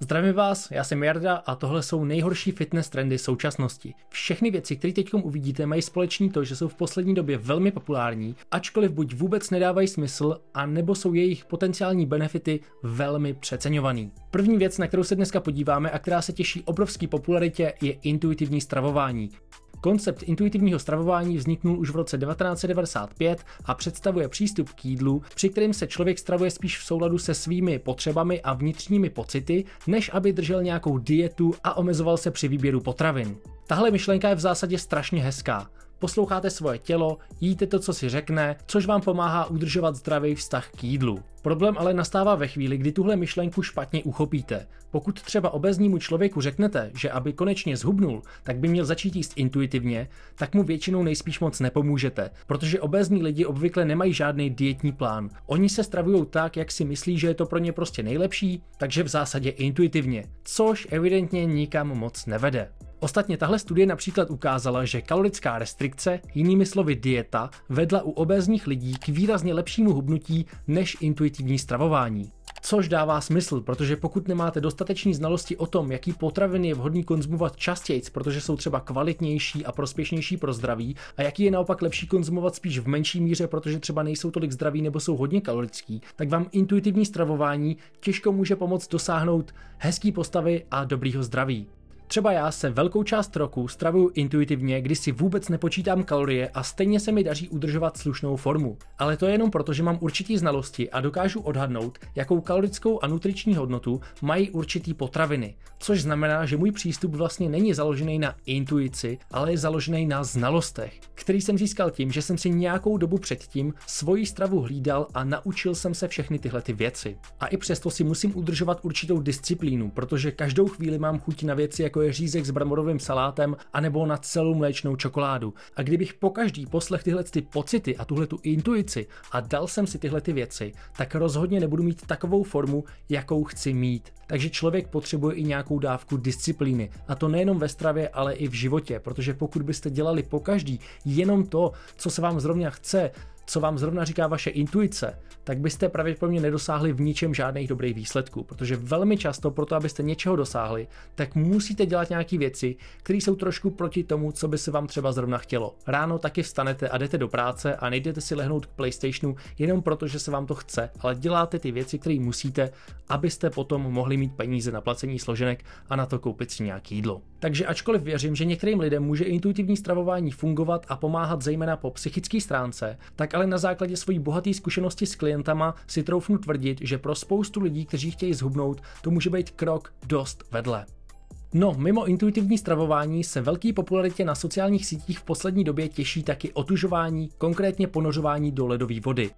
Zdravím vás, já jsem Jarda a tohle jsou nejhorší fitness trendy současnosti. Všechny věci, které teď uvidíte, mají společný to, že jsou v poslední době velmi populární, ačkoliv buď vůbec nedávají smysl, a nebo jsou jejich potenciální benefity velmi přeceňovaný. První věc, na kterou se dneska podíváme a která se těší obrovský popularitě, je intuitivní stravování. Koncept intuitivního stravování vzniknul už v roce 1995 a představuje přístup k jídlu, při kterém se člověk stravuje spíš v souladu se svými potřebami a vnitřními pocity, než aby držel nějakou dietu a omezoval se při výběru potravin. Tahle myšlenka je v zásadě strašně hezká, posloucháte svoje tělo, jíte to, co si řekne, což vám pomáhá udržovat zdravý vztah k jídlu. Problém ale nastává ve chvíli, kdy tuhle myšlenku špatně uchopíte. Pokud třeba obeznímu člověku řeknete, že aby konečně zhubnul, tak by měl začít jíst intuitivně, tak mu většinou nejspíš moc nepomůžete, protože obezní lidi obvykle nemají žádný dietní plán. Oni se stravují tak, jak si myslí, že je to pro ně prostě nejlepší, takže v zásadě intuitivně, což evidentně nikam moc nevede. Ostatně tahle studie například ukázala, že kalorická restrikce, jinými slovy dieta, vedla u obézních lidí k výrazně lepšímu hubnutí než intuitivní stravování. Což dává smysl, protože pokud nemáte dostateční znalosti o tom, jaký potraviny je vhodný konzumovat častěji, protože jsou třeba kvalitnější a prospěšnější pro zdraví, a jaký je naopak lepší konzumovat spíš v menší míře, protože třeba nejsou tolik zdraví nebo jsou hodně kalorický, tak vám intuitivní stravování těžko může pomoct dosáhnout hezký postavy a dobrýho zdraví. Třeba já se velkou část roku stravuju intuitivně, kdy si vůbec nepočítám kalorie a stejně se mi daří udržovat slušnou formu. Ale to je jenom proto, že mám určitý znalosti a dokážu odhadnout, jakou kalorickou a nutriční hodnotu mají určitý potraviny. Což znamená, že můj přístup vlastně není založený na intuici, ale je založený na znalostech, který jsem získal tím, že jsem si nějakou dobu předtím svoji stravu hlídal a naučil jsem se všechny tyhle ty věci. A i přesto si musím udržovat určitou disciplínu, protože každou chvíli mám chuť na věci jako jako je řízek s bramborovým salátem, anebo na celou mléčnou čokoládu. A kdybych po každý poslech tyhle ty pocity a tuhle tu intuici a dal jsem si tyhle ty věci, tak rozhodně nebudu mít takovou formu, jakou chci mít. Takže člověk potřebuje i nějakou dávku disciplíny. A to nejenom ve stravě, ale i v životě, protože pokud byste dělali pokaždý jenom to, co se vám zrovna chce, co vám zrovna říká vaše intuice, tak byste pravděpodobně nedosáhli v ničem žádných dobrých výsledků, protože velmi často proto abyste něčeho dosáhli, tak musíte dělat nějaké věci, které jsou trošku proti tomu, co by se vám třeba zrovna chtělo. Ráno taky vstanete a jdete do práce a nejdete si lehnout k PlayStationu jenom proto, že se vám to chce, ale děláte ty věci, které musíte, abyste potom mohli mít peníze na placení složenek a na to koupit si nějaké jídlo. Takže ačkoliv věřím, že některým lidem může intuitivní stravování fungovat a pomáhat zejména po psychické stránce, tak ale na základě svojí bohaté zkušenosti s klientama si troufnu tvrdit, že pro spoustu lidí, kteří chtějí zhubnout, to může být krok dost vedle. No, mimo intuitivní stravování se velký popularitě na sociálních sítích v poslední době těší taky otužování, konkrétně ponořování do ledové vody.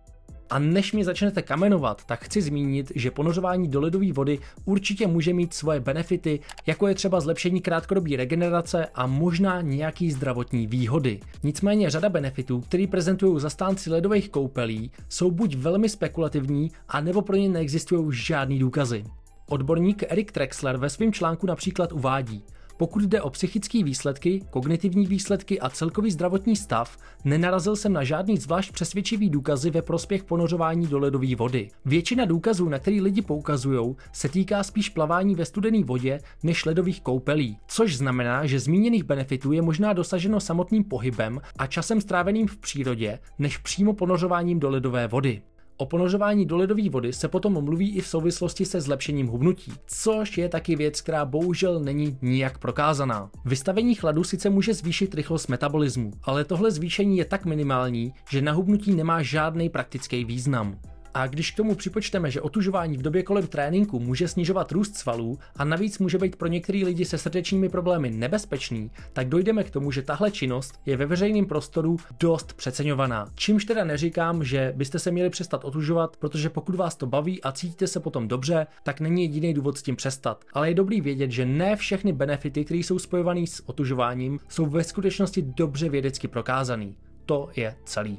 A než mě začnete kamenovat, tak chci zmínit, že ponořování do ledové vody určitě může mít svoje benefity, jako je třeba zlepšení krátkodobí regenerace a možná nějaký zdravotní výhody. Nicméně řada benefitů, který prezentují zastánci ledových koupelí, jsou buď velmi spekulativní, nebo pro ně neexistují žádný důkazy. Odborník Erik Trexler ve svém článku například uvádí, pokud jde o psychické výsledky, kognitivní výsledky a celkový zdravotní stav, nenarazil jsem na žádný zvlášť přesvědčivý důkazy ve prospěch ponořování do ledové vody. Většina důkazů, na který lidi poukazují, se týká spíš plavání ve studené vodě než ledových koupelí, což znamená, že zmíněných benefitů je možná dosaženo samotným pohybem a časem stráveným v přírodě, než přímo ponořováním do ledové vody. O ponožování do ledové vody se potom mluví i v souvislosti se zlepšením hubnutí, což je taky věc, která bohužel není nijak prokázaná. Vystavení chladu sice může zvýšit rychlost metabolismu, ale tohle zvýšení je tak minimální, že na hubnutí nemá žádný praktický význam. A když k tomu připočteme, že otužování v době kolem tréninku může snižovat růst svalů a navíc může být pro některé lidi se srdečními problémy nebezpečný, tak dojdeme k tomu, že tahle činnost je ve veřejném prostoru dost přeceňovaná. Čímž teda neříkám, že byste se měli přestat otužovat, protože pokud vás to baví a cítíte se potom dobře, tak není jediný důvod s tím přestat. Ale je dobrý vědět, že ne všechny benefity, které jsou spojované s otužováním, jsou ve skutečnosti dobře vědecky prokázané. To je celý.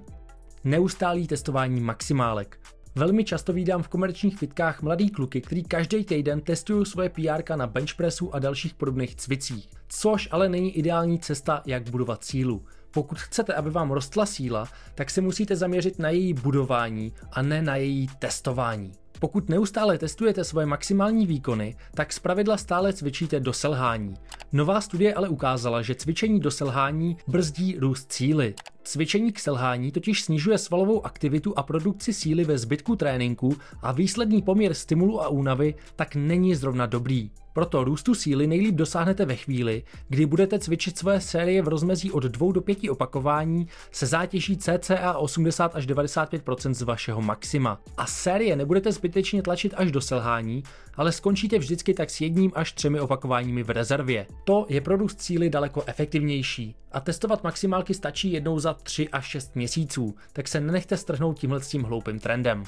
Neustálý testování maximálek. Velmi často vídám v komerčních fitkách mladý kluky, kteří každý týden testují svoje PR na benchpressu a dalších podobných cvicích. Což ale není ideální cesta, jak budovat sílu. Pokud chcete, aby vám rostla síla, tak se musíte zaměřit na její budování a ne na její testování. Pokud neustále testujete svoje maximální výkony, tak zpravidla stále cvičíte do selhání. Nová studie ale ukázala, že cvičení do selhání brzdí růst cíly. Cvičení k selhání totiž snižuje svalovou aktivitu a produkci síly ve zbytku tréninku a výsledný poměr stimulu a únavy tak není zrovna dobrý. Proto růstu síly nejlíp dosáhnete ve chvíli, kdy budete cvičit své série v rozmezí od 2 do 5 opakování se zátěží cca 80 až 95 z vašeho maxima. A série nebudete zbytečně tlačit až do selhání, ale skončíte vždycky tak s jedním až třemi opakováními v rezervě. To je pro růst síly daleko efektivnější. A testovat maximálky stačí jednou za 3 až 6 měsíců, tak se nenechte strhnout tímhle tím hloupým trendem.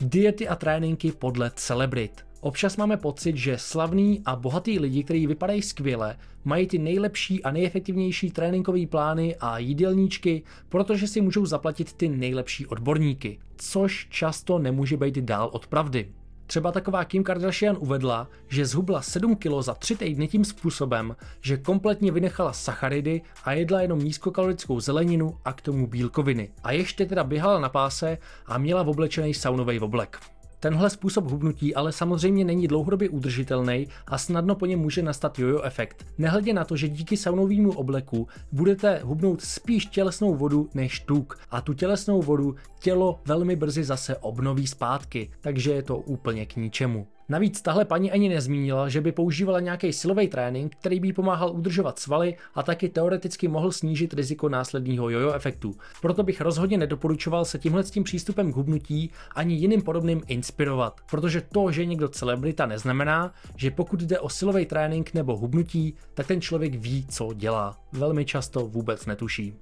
Diety a tréninky podle celebrit. Občas máme pocit, že slavní a bohatí lidi, kteří vypadají skvěle, mají ty nejlepší a nejefektivnější tréninkové plány a jídelníčky, protože si můžou zaplatit ty nejlepší odborníky, což často nemůže být dál od pravdy. Třeba taková Kim Kardashian uvedla, že zhubla 7 kg za 3 týdny tím způsobem, že kompletně vynechala sacharidy a jedla jenom nízkokalorickou zeleninu a k tomu bílkoviny. A ještě teda běhala na páse a měla oblečený saunový oblek. Tenhle způsob hubnutí ale samozřejmě není dlouhodobě udržitelný a snadno po něm může nastat jojo efekt. Nehledě na to, že díky saunovému obleku budete hubnout spíš tělesnou vodu než tuk a tu tělesnou vodu tělo velmi brzy zase obnoví zpátky, takže je to úplně k ničemu. Navíc tahle paní ani nezmínila, že by používala nějaký silový trénink, který by pomáhal udržovat svaly a taky teoreticky mohl snížit riziko následního jojo efektu. Proto bych rozhodně nedoporučoval se tímhle tím přístupem k hubnutí ani jiným podobným inspirovat, protože to, že někdo celebrita neznamená, že pokud jde o silový trénink nebo hubnutí, tak ten člověk ví, co dělá. Velmi často vůbec netuší.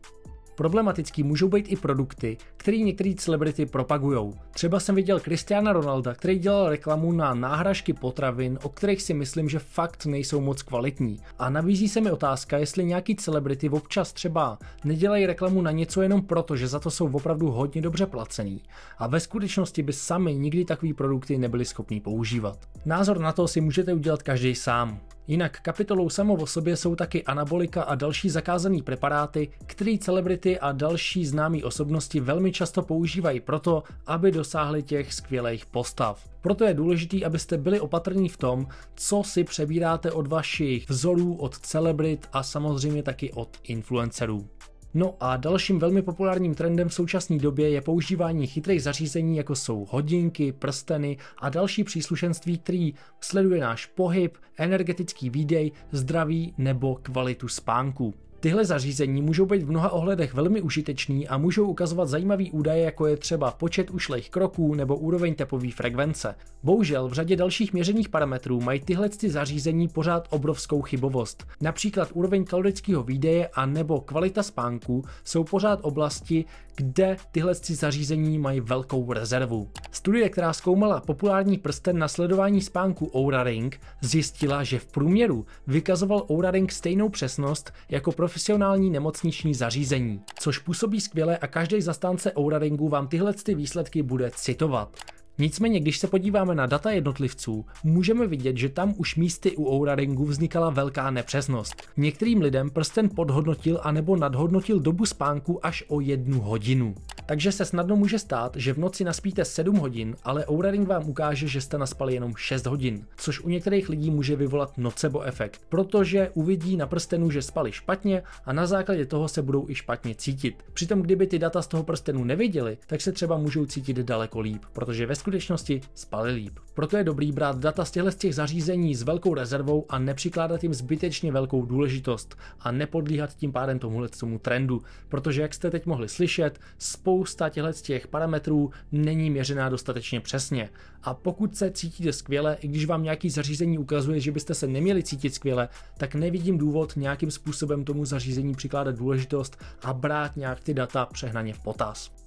Problematický můžou být i produkty, které některé celebrity propagujou. Třeba jsem viděl Kristiana Ronalda, který dělal reklamu na náhražky potravin, o kterých si myslím, že fakt nejsou moc kvalitní. A nabízí se mi otázka, jestli nějaký celebrity občas třeba nedělají reklamu na něco jenom proto, že za to jsou opravdu hodně dobře placený. A ve skutečnosti by sami nikdy takové produkty nebyli schopni používat. Názor na to si můžete udělat každý sám. Jinak kapitolou samo o sobě jsou taky anabolika a další zakázané preparáty, které celebrity a další známí osobnosti velmi často používají proto, aby dosáhli těch skvělých postav. Proto je důležité, abyste byli opatrní v tom, co si přebíráte od vašich vzorů, od celebrit a samozřejmě taky od influencerů. No a dalším velmi populárním trendem v současné době je používání chytrých zařízení, jako jsou hodinky, prsteny a další příslušenství, který sleduje náš pohyb, energetický výdej, zdraví nebo kvalitu spánku. Tyhle zařízení můžou být v mnoha ohledech velmi užiteční a můžou ukazovat zajímavé údaje, jako je třeba počet ušlejch kroků nebo úroveň tepové frekvence. Bohužel v řadě dalších měřených parametrů mají tyhle ty zařízení pořád obrovskou chybovost. Například úroveň kalorického výdeje a nebo kvalita spánku jsou pořád oblasti, kde tyhle ty zařízení mají velkou rezervu. Studie, která zkoumala populární prsten na sledování spánku Oura Ring, zjistila, že v průměru vykazoval Oura Ring stejnou přesnost jako pro profesionální nemocniční zařízení, což působí skvěle a každý zastánce Ouraringu vám tyhle ty výsledky bude citovat. Nicméně, když se podíváme na data jednotlivců, můžeme vidět, že tam už místy u Ringu vznikala velká nepřesnost. Některým lidem prsten podhodnotil anebo nadhodnotil dobu spánku až o jednu hodinu. Takže se snadno může stát, že v noci naspíte 7 hodin, ale Oura vám ukáže, že jste naspali jenom 6 hodin, což u některých lidí může vyvolat nocebo efekt, protože uvidí na prstenu, že spali špatně a na základě toho se budou i špatně cítit. Přitom kdyby ty data z toho prstenu neviděli, tak se třeba můžou cítit daleko líp, protože ve skutečnosti spali líp. Proto je dobrý brát data z těchto z těch zařízení s velkou rezervou a nepřikládat jim zbytečně velkou důležitost a nepodlíhat tím pádem tomuhle tomu trendu, protože jak jste teď mohli slyšet, spousta spousta těchto těch parametrů není měřená dostatečně přesně. A pokud se cítíte skvěle, i když vám nějaký zařízení ukazuje, že byste se neměli cítit skvěle, tak nevidím důvod nějakým způsobem tomu zařízení přikládat důležitost a brát nějak ty data přehnaně v potaz.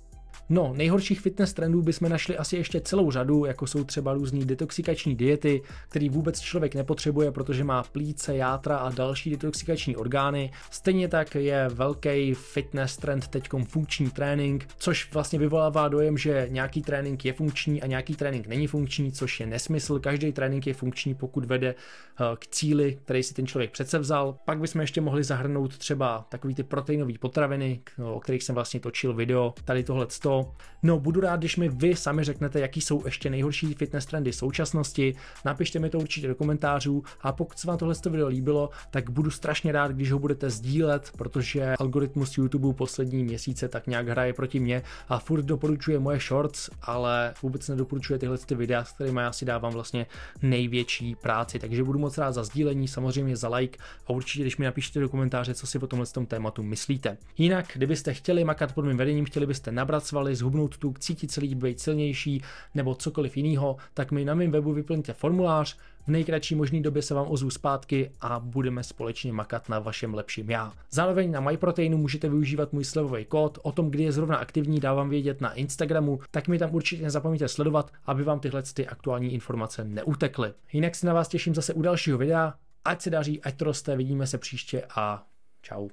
No, nejhorších fitness trendů bychom našli asi ještě celou řadu, jako jsou třeba různé detoxikační diety, který vůbec člověk nepotřebuje, protože má plíce, játra a další detoxikační orgány. Stejně tak je velký fitness trend teď funkční trénink, což vlastně vyvolává dojem, že nějaký trénink je funkční a nějaký trénink není funkční, což je nesmysl. Každý trénink je funkční, pokud vede eh, k cíli, který si ten člověk přece vzal. Pak bychom ještě mohli zahrnout třeba takový ty proteinové potraviny, o kterých jsem vlastně točil video. Tady tohle 100 to. No, budu rád, když mi vy sami řeknete, jaký jsou ještě nejhorší fitness trendy současnosti. Napište mi to určitě do komentářů a pokud se vám tohle video líbilo, tak budu strašně rád, když ho budete sdílet, protože algoritmus YouTube poslední měsíce tak nějak hraje proti mě a furt doporučuje moje shorts, ale vůbec nedoporučuje tyhle ty videa, s kterými já si dávám vlastně největší práci. Takže budu moc rád za sdílení, samozřejmě za like a určitě, když mi napíšete do komentáře, co si o tomhle tématu myslíte. Jinak, kdybyste chtěli makat pod mým vedením, chtěli byste nabrat sval potřebovali zhubnout tuk, cítit se líp, být silnější nebo cokoliv jiného, tak mi na mém webu vyplňte formulář, v nejkratší možné době se vám ozvu zpátky a budeme společně makat na vašem lepším já. Zároveň na MyProteinu můžete využívat můj slevový kód, o tom, kdy je zrovna aktivní, dávám vědět na Instagramu, tak mi tam určitě nezapomeňte sledovat, aby vám tyhle ty aktuální informace neutekly. Jinak se na vás těším zase u dalšího videa, ať se daří, ať to roste, vidíme se příště a čau.